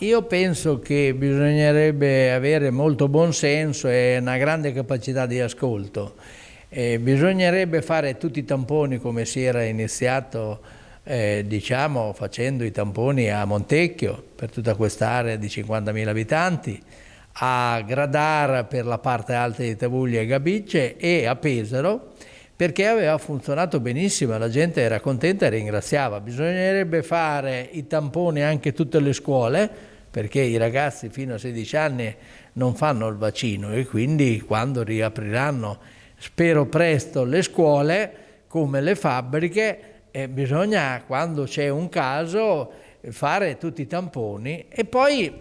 Io penso che bisognerebbe avere molto buon senso e una grande capacità di ascolto. Eh, bisognerebbe fare tutti i tamponi come si era iniziato eh, diciamo, facendo i tamponi a Montecchio per tutta quest'area di 50.000 abitanti, a Gradara per la parte alta di Tavuglia e Gabicce e a Pesaro perché aveva funzionato benissimo, la gente era contenta e ringraziava. Bisognerebbe fare i tamponi anche tutte le scuole, perché i ragazzi fino a 16 anni non fanno il vaccino e quindi quando riapriranno, spero presto, le scuole come le fabbriche, eh, bisogna quando c'è un caso fare tutti i tamponi e poi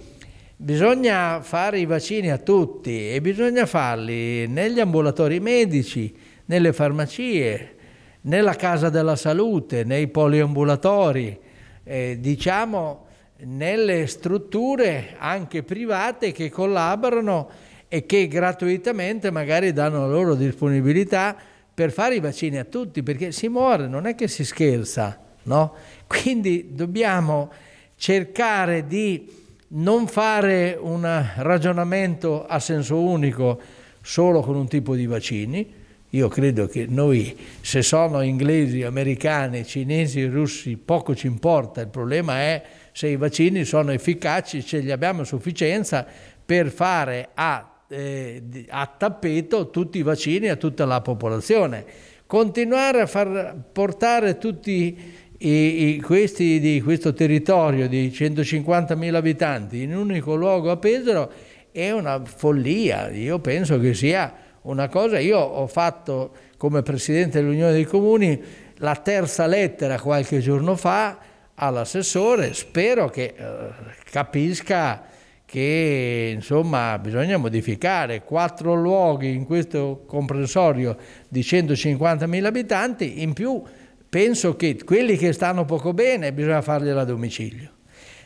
bisogna fare i vaccini a tutti e bisogna farli negli ambulatori medici, nelle farmacie, nella casa della salute, nei poliambulatori, eh, diciamo nelle strutture anche private che collaborano e che gratuitamente magari danno la loro disponibilità per fare i vaccini a tutti, perché si muore, non è che si scherza, no? Quindi dobbiamo cercare di non fare un ragionamento a senso unico solo con un tipo di vaccini, io credo che noi, se sono inglesi, americani, cinesi, russi, poco ci importa, il problema è se i vaccini sono efficaci, se li abbiamo a sufficienza per fare a, eh, a tappeto tutti i vaccini a tutta la popolazione. Continuare a far portare tutti i, i, questi di questo territorio di 150.000 abitanti in un unico luogo a Pesaro è una follia, io penso che sia una cosa, io ho fatto come Presidente dell'Unione dei Comuni la terza lettera qualche giorno fa all'assessore, spero che eh, capisca che insomma, bisogna modificare quattro luoghi in questo comprensorio di 150.000 abitanti, in più penso che quelli che stanno poco bene bisogna fargliela a domicilio.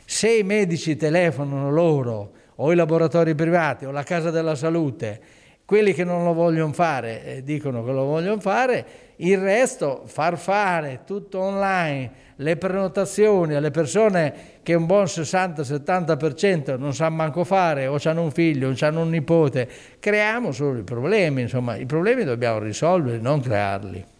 Se i medici telefonano loro o i laboratori privati o la casa della salute quelli che non lo vogliono fare eh, dicono che lo vogliono fare, il resto far fare tutto online, le prenotazioni alle persone che un buon 60-70% non sanno manco fare o hanno un figlio, o hanno un nipote, creiamo solo i problemi, insomma i problemi dobbiamo risolverli, non crearli.